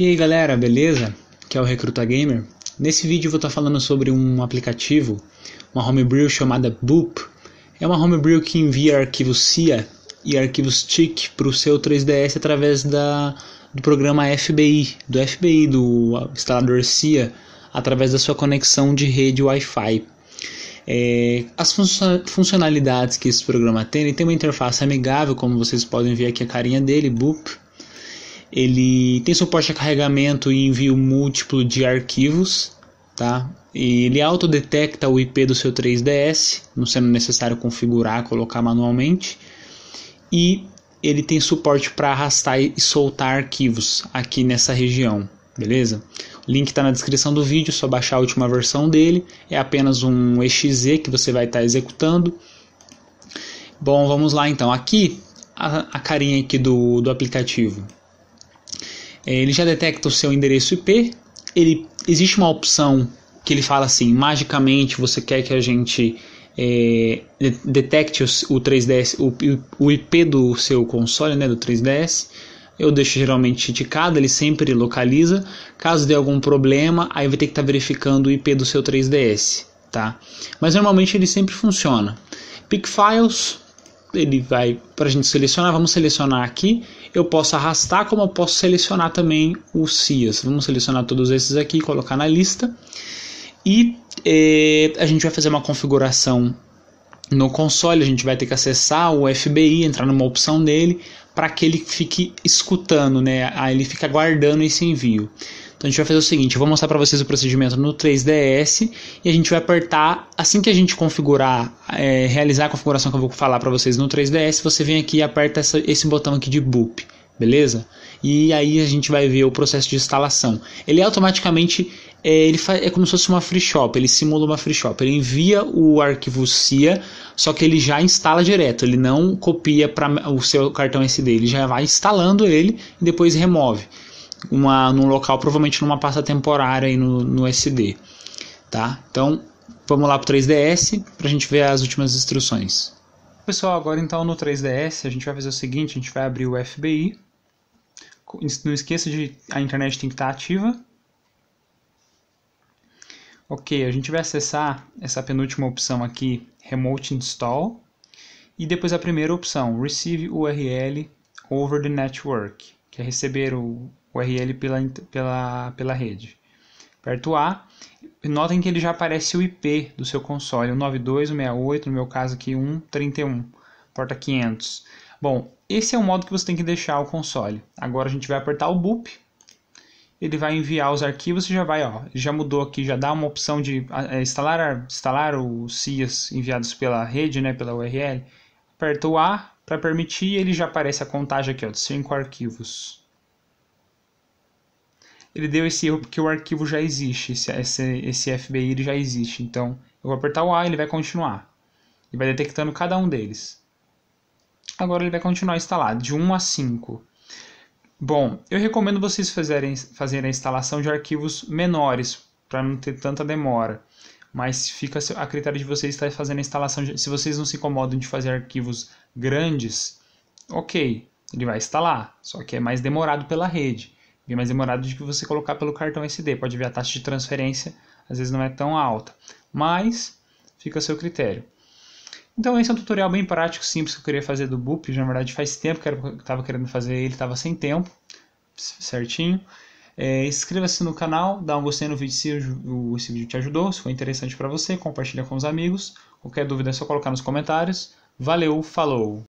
E aí galera, beleza? Que é o Recruta Gamer. Nesse vídeo eu vou estar tá falando sobre um aplicativo, uma homebrew chamada Boop. É uma homebrew que envia arquivos CIA e arquivos TIC para o seu 3DS através da, do programa FBI, do FBI, do instalador CIA, através da sua conexão de rede Wi-Fi. É, as funcionalidades que esse programa tem, ele tem uma interface amigável, como vocês podem ver aqui a carinha dele, Boop ele tem suporte a carregamento e envio múltiplo de arquivos, tá? E ele autodetecta o IP do seu 3DS, não sendo necessário configurar, colocar manualmente. E ele tem suporte para arrastar e soltar arquivos aqui nessa região, beleza? O link está na descrição do vídeo, só baixar a última versão dele. É apenas um exe que você vai estar tá executando. Bom, vamos lá então. Aqui a, a carinha aqui do, do aplicativo. É, ele já detecta o seu endereço IP. Ele existe uma opção que ele fala assim, magicamente você quer que a gente é, detecte o, o 3DS, o, o, IP do seu console, né, do 3DS. Eu deixo geralmente indicado, ele sempre localiza. Caso dê algum problema, aí vai ter que estar tá verificando o IP do seu 3DS, tá? Mas normalmente ele sempre funciona. Pick files ele vai para a gente selecionar, vamos selecionar aqui. Eu posso arrastar, como eu posso selecionar também os CIAs. Vamos selecionar todos esses aqui, colocar na lista. E eh, a gente vai fazer uma configuração no console, a gente vai ter que acessar o FBI, entrar numa opção dele, para que ele fique escutando, né? Aí ele fica guardando esse envio. Então a gente vai fazer o seguinte, eu vou mostrar para vocês o procedimento no 3ds e a gente vai apertar, assim que a gente configurar, é, realizar a configuração que eu vou falar para vocês no 3ds, você vem aqui e aperta essa, esse botão aqui de boop, beleza? E aí a gente vai ver o processo de instalação. Ele automaticamente é, ele faz, é como se fosse uma free shop, ele simula uma free shop. Ele envia o arquivo CIA, só que ele já instala direto, ele não copia para o seu cartão SD, ele já vai instalando ele e depois remove uma, num local, provavelmente numa pasta temporária aí no, no SD. Tá? Então, vamos lá para o 3DS para a gente ver as últimas instruções. Pessoal, agora então no 3DS a gente vai fazer o seguinte, a gente vai abrir o FBI. Não esqueça de a internet tem que estar tá ativa. Ok, a gente vai acessar essa penúltima opção aqui, Remote Install, e depois a primeira opção, Receive URL over the network, que é receber o URL pela, pela, pela rede. Aperto A. Notem que ele já aparece o IP do seu console, 192.168, no meu caso aqui 131, porta 500. Bom, esse é o modo que você tem que deixar o console. Agora a gente vai apertar o BUP, ele vai enviar os arquivos e já vai, ó, já mudou aqui, já dá uma opção de é, instalar, instalar os CIAs enviados pela rede, né, pela URL. Aperta o A para permitir e ele já aparece a contagem aqui, ó, de 5 arquivos ele deu esse erro porque o arquivo já existe, esse, esse, esse FBI ele já existe. Então, eu vou apertar o A e ele vai continuar. E vai detectando cada um deles. Agora ele vai continuar instalado, de 1 a 5. Bom, eu recomendo vocês fazerem, fazerem a instalação de arquivos menores, para não ter tanta demora. Mas fica a critério de vocês estar fazendo a instalação. De, se vocês não se incomodam de fazer arquivos grandes, ok, ele vai instalar, só que é mais demorado pela rede bem mais demorado do que você colocar pelo cartão SD. Pode ver a taxa de transferência, às vezes não é tão alta, mas fica a seu critério. Então esse é um tutorial bem prático, simples que eu queria fazer do BUP, na verdade faz tempo que eu estava querendo fazer ele, estava sem tempo, certinho. É, Inscreva-se no canal, dá um gostei no vídeo se esse vídeo te ajudou, se foi interessante para você, compartilha com os amigos. Qualquer dúvida é só colocar nos comentários. Valeu, falou!